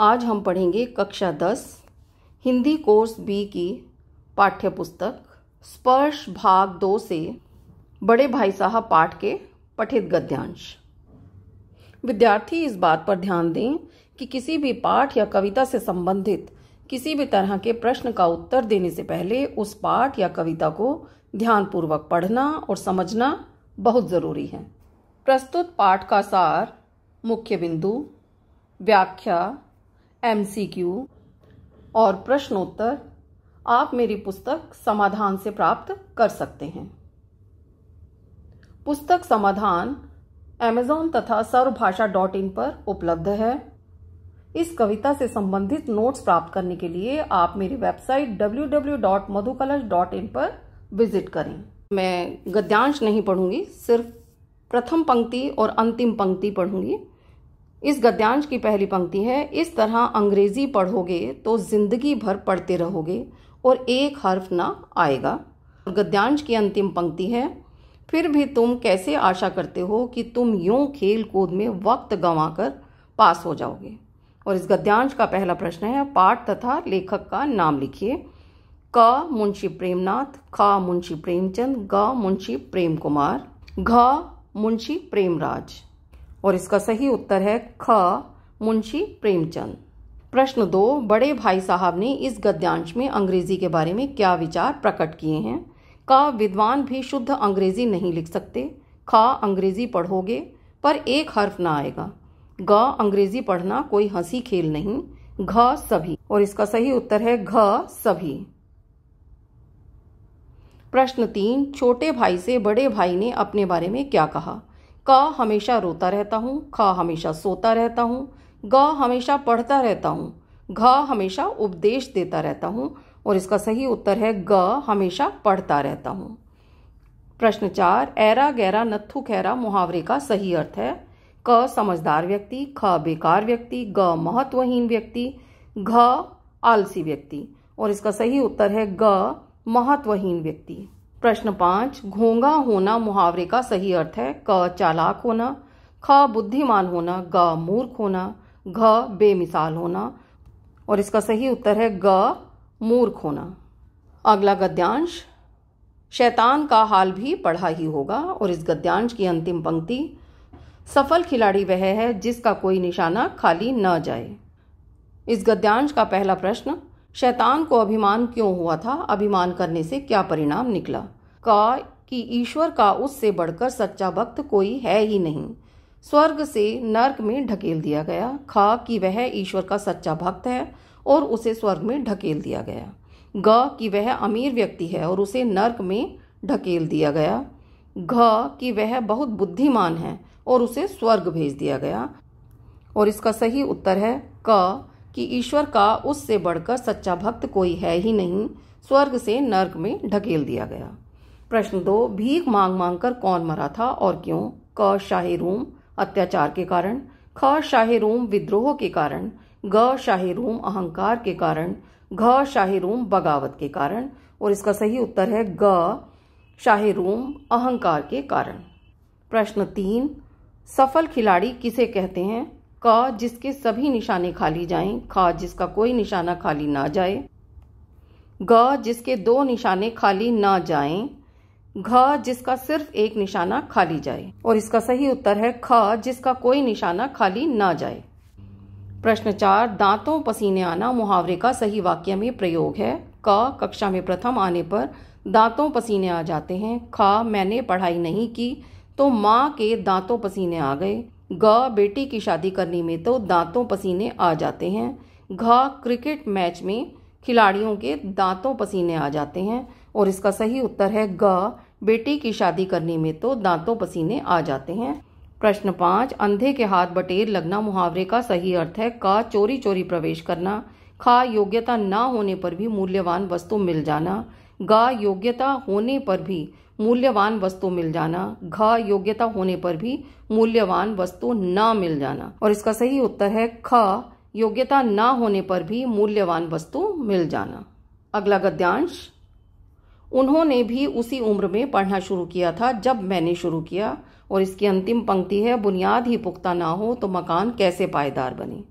आज हम पढ़ेंगे कक्षा दस हिंदी कोर्स बी की पाठ्य पुस्तक स्पर्श भाग दो से बड़े भाई साहब पाठ के पठित गद्यांश विद्यार्थी इस बात पर ध्यान दें कि किसी भी पाठ या कविता से संबंधित किसी भी तरह के प्रश्न का उत्तर देने से पहले उस पाठ या कविता को ध्यानपूर्वक पढ़ना और समझना बहुत ज़रूरी है प्रस्तुत पाठ का सार मुख्य बिंदु व्याख्या एमसीक्यू और प्रश्नोत्तर आप मेरी पुस्तक समाधान से प्राप्त कर सकते हैं पुस्तक समाधान एमेजॉन तथा सर्वभाषा डॉट इन पर उपलब्ध है इस कविता से संबंधित नोट्स प्राप्त करने के लिए आप मेरी वेबसाइट इन पर विजिट करें मैं गद्यांश नहीं पढ़ूंगी सिर्फ प्रथम पंक्ति और अंतिम पंक्ति पढ़ूंगी इस गद्यांश की पहली पंक्ति है इस तरह अंग्रेजी पढ़ोगे तो जिंदगी भर पढ़ते रहोगे और एक हर्फ ना आएगा और गद्यांश की अंतिम पंक्ति है फिर भी तुम कैसे आशा करते हो कि तुम यूं खेल कूद में वक्त गंवा कर पास हो जाओगे और इस गद्यांश का पहला प्रश्न है पाठ तथा लेखक का नाम लिखिए क मुंशी प्रेमनाथ ख मुंशी प्रेमचंद ग मुंशी प्रेम कुमार घ मुंशी प्रेमराज और इसका सही उत्तर है ख मुंशी प्रेमचंद प्रश्न दो बड़े भाई साहब ने इस गद्यांश में अंग्रेजी के बारे में क्या विचार प्रकट किए हैं का विद्वान भी शुद्ध अंग्रेजी नहीं लिख सकते खा अंग्रेजी पढ़ोगे पर एक हर्फ ना आएगा ग अंग्रेजी पढ़ना कोई हंसी खेल नहीं घ सभी और इसका सही उत्तर है घ सभी प्रश्न तीन छोटे भाई से बड़े भाई ने अपने बारे में क्या कहा क हमेशा रोता रहता हूँ ख हमेशा सोता रहता हूँ ग हमेशा पढ़ता रहता हूँ घ हमेशा उपदेश देता रहता हूँ और इसका सही उत्तर है ग हमेशा पढ़ता रहता हूँ प्रश्न चार ऐरा गैरा नत्थु खैरा मुहावरे का सही अर्थ है क समझदार व्यक्ति ख बेकार व्यक्ति ग महत्वहीन व्यक्ति घ आलसी व्यक्ति और इसका सही उत्तर है ग महत्वहीन व्यक्ति प्रश्न पांच घोंगा होना मुहावरे का सही अर्थ है क चालाक होना ख बुद्धिमान होना ग मूर्ख होना घ बेमिसाल होना और इसका सही उत्तर है ग मूर्ख होना अगला गद्यांश शैतान का हाल भी पढ़ा ही होगा और इस गद्यांश की अंतिम पंक्ति सफल खिलाड़ी वह है जिसका कोई निशाना खाली न जाए इस गद्यांश का पहला प्रश्न शैतान को अभिमान क्यों हुआ था अभिमान करने से क्या परिणाम निकला का कि ईश्वर का उससे बढ़कर सच्चा भक्त कोई है ही नहीं स्वर्ग से नर्क में ढकेल दिया गया खा कि वह ईश्वर का सच्चा भक्त है और उसे स्वर्ग में ढकेल दिया गया ग कि वह अमीर व्यक्ति है और उसे नर्क में ढकेल दिया गया घ कि वह बहुत बुद्धिमान है और उसे स्वर्ग भेज दिया गया और इसका सही उत्तर है क कि ईश्वर का उससे बढ़कर सच्चा भक्त कोई है ही नहीं स्वर्ग से नर्क में ढकेल दिया गया प्रश्न दो भीख मांग मांग कर कौन मरा था और क्यों क रूम अत्याचार के कारण ख रूम विद्रोह के कारण ग रूम अहंकार के कारण घ शाही रूम बगावत के कारण और इसका सही उत्तर है ग रूम अहंकार के कारण प्रश्न तीन सफल खिलाड़ी किसे कहते हैं का जिसके सभी निशाने खाली जाएं खा जिसका कोई निशाना खाली ना जाए ग जिसके दो निशाने खाली ना जाएं घ जिसका सिर्फ एक निशाना खाली जाए और इसका सही उत्तर है ख जिसका कोई निशाना खाली ना जाए प्रश्न चार दांतों पसीने आना मुहावरे का सही वाक्य में प्रयोग है क कक्षा में प्रथम आने पर दांतों पसीने आ जाते हैं खा मैंने पढ़ाई नहीं की तो माँ के दांतों पसीने आ गए ग बेटे की शादी करने में तो दांतों पसीने आ जाते हैं घ क्रिकेट मैच में खिलाड़ियों के दांतों पसीने आ जाते हैं और इसका सही उत्तर है ग बेटे की शादी करने में तो दांतों पसीने आ जाते हैं प्रश्न पाँच अंधे के हाथ बटेर लगना मुहावरे का सही अर्थ है का चोरी चोरी प्रवेश करना खा योग्यता ना होने पर भी मूल्यवान वस्तु मिल जाना गा योग्यता होने पर भी मूल्यवान वस्तु मिल जाना घ योग्यता होने पर भी मूल्यवान वस्तु न मिल जाना और इसका सही उत्तर है ख योग्यता न होने पर भी मूल्यवान वस्तु मिल जाना अगला गद्यांश उन्होंने भी उसी उम्र में पढ़ना शुरू किया था जब मैंने शुरू किया और इसकी अंतिम पंक्ति है बुनियाद ही पुख्ता ना हो तो मकान कैसे पायदार बने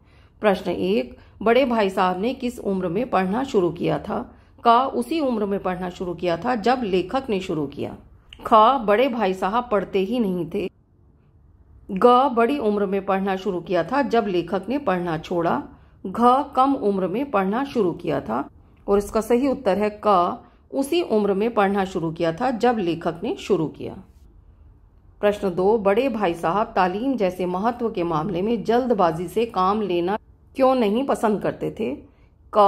प्रश्न एक बड़े भाई साहब ने किस उम्र में पढ़ना शुरू किया था का उसी उम्र में पढ़ना शुरू किया था जब लेखक ने शुरू किया ख बड़े भाई साहब पढ़ते ही नहीं थे ग बड़ी उम्र में पढ़ना शुरू किया था जब लेखक ने पढ़ना छोड़ा घ कम उम्र में पढ़ना शुरू किया था और इसका सही उत्तर है क उसी उम्र में पढ़ना शुरू किया था जब लेखक ने शुरू किया प्रश्न दो बड़े भाई साहब तालीम जैसे महत्व के मामले में जल्दबाजी से काम लेना क्यों नहीं पसंद करते थे क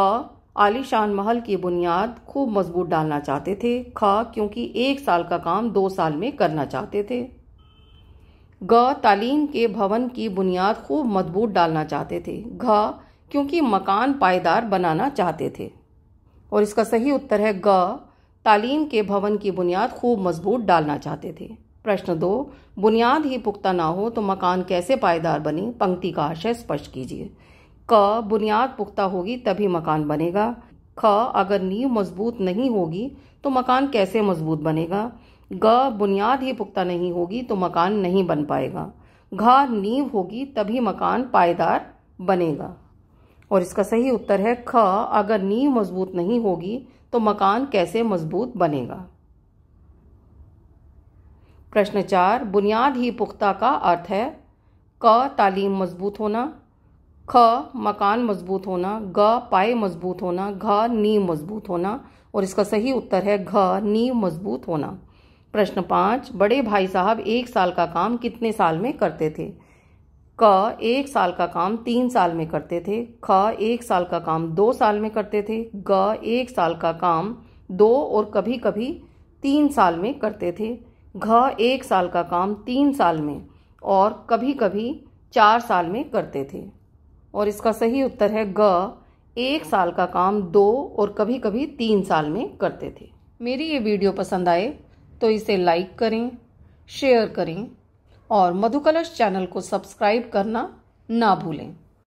आलीशान महल की बुनियाद खूब मजबूत डालना चाहते थे खा क्योंकि एक साल का काम दो साल में करना चाहते थे ग तालीम के भवन की बुनियाद खूब मजबूत डालना चाहते थे घ क्योंकि मकान पायदार बनाना चाहते थे और इसका सही उत्तर है ग तालीम के भवन की बुनियाद खूब मजबूत डालना चाहते थे प्रश्न दो बुनियाद ही पुख्ता ना हो तो मकान कैसे पायदार बने पंक्ति का आशय स्पष्ट कीजिए क बुनियाद पुख्ता होगी तभी मकान बनेगा ख अगर नींव मजबूत नहीं होगी तो मकान कैसे मजबूत बनेगा ग बुनियाद ही पुख्ता नहीं होगी तो मकान नहीं बन पाएगा घ नींव होगी तभी मकान पायदार बनेगा और इसका सही उत्तर है ख अगर नींव मजबूत नहीं होगी तो मकान कैसे मजबूत बनेगा प्रश्न चार बुनियाद ही पुख्ता का अर्थ है क तालीम मजबूत होना ख मकान मजबूत होना ग पाए मजबूत होना घ नी मजबूत होना और इसका सही उत्तर है घ नी मजबूत होना प्रश्न पाँच बड़े भाई साहब एक साल का काम कितने साल में करते थे क एक साल का काम तीन साल में करते थे ख एक साल का काम दो साल में करते थे ग एक साल का काम दो और कभी कभी तीन साल में करते थे घ एक साल का काम तीन साल में और कभी कभी चार साल में करते थे और इसका सही उत्तर है ग एक साल का काम दो और कभी कभी तीन साल में करते थे मेरी ये वीडियो पसंद आए तो इसे लाइक करें शेयर करें और मधुकलश चैनल को सब्सक्राइब करना ना भूलें